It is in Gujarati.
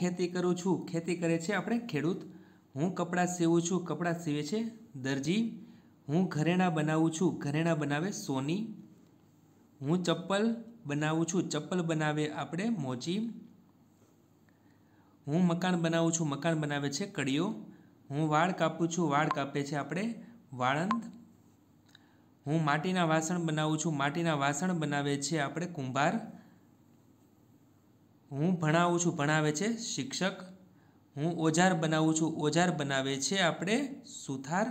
ખેતી કરું છું ખેતી કરે છે આપણે ખેડૂત હું કપડાં સીવું છું કપડાં સીવે છે દરજી હું ઘરેણાં બનાવું છું ઘરેણાં બનાવે સોની હું ચપ્પલ બનાવું છું ચપ્પલ બનાવે આપણે મોચી હું મકાન બનાવું છું મકાન બનાવે છે કડીઓ હું વાળ કાપું છું વાળ કાપે છે આપણે વાળંદ હું માટીના વાસણ બનાવું છું માટીના વાસણ બનાવે છે આપણે કુંભાર હું ભણાવું છું ભણાવે છે શિક્ષક હું ઓજાર બનાવું છું ઓજાર બનાવે છે આપણે સુથાર